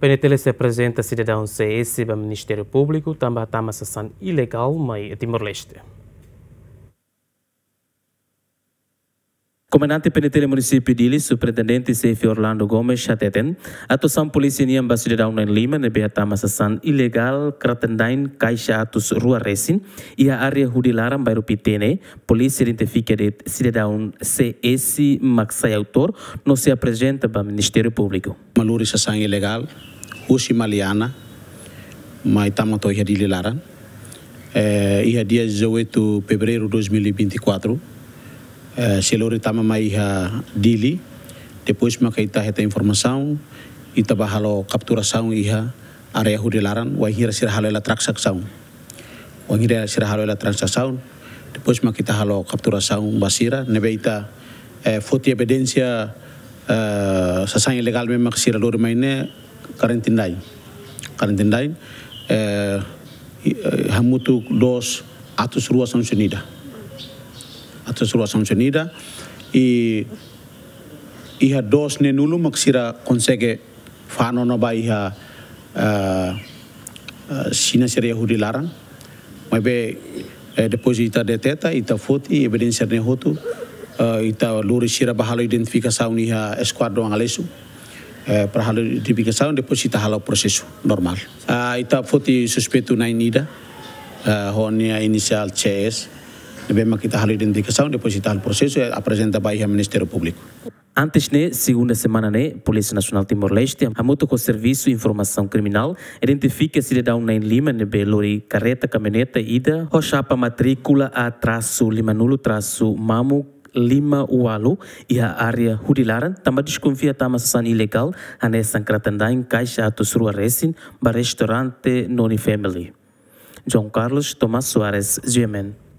PNTL se apresenta cidadão CS para Ministério Público, também está uma sessão ilegal, mas Timor-Leste. Comandante penitente município de Ilis, superintendente CF Orlando Gomes Chateten, atuação polícia em Ambassadorão em Lima, na Beatama Sassan Ilegal, Kratendain, Caixa Atos Rua Resin, e a área Rudilaram, bairro Pitene, polícia identifica de cidadão CS Maxai Autor, não se apresenta para o Ministério Público. Maluri Sassan Ilegal, usi maliana ma itamato ia di lilaran eh, ia dia zoetu fevereiro e 2024 eh, selore tama mai ia dili depois ma kaita heta informação ita bahalo saung iha area laran wa hira sira halela transação wa hira sira halela saung, depois ma kita halo saung basira nebeita eh, foto evidência eh, sasanha legal memang que sira lore karantindai karantindai eh, eh, hamutu dos atus ruas sancionida atus ruas sancionida e iha dos ne nulu maksira konsege fano no ba iha uh, uh, sina seria hudi laran mabe deposita deteta ita foti evidencia ne hotu uh, ita luri sira bahalo identifikasi iha esquadro alesu Eh, para a identificação, depois está o processo normal. Ah, está foi suspeito na Inida, ah, a inicial CS, bem que está a identificação, depois está o processo e apresenta para o Ministério Público. Antes né, segunda semana né, Polícia Nacional Timor-Leste, a moto com serviço informação criminal identifica cidadão na Lima, né, belori carreta, caminhoneta, ida, rochapa, matrícula a traço limanulo, traço mamu, lima ualu ia área hudilaran tamba disconfia tama san ilegal ane san kratandain caixa atus rua resin ba restaurante noni family. John Carlos Tomás Soares Ziemen.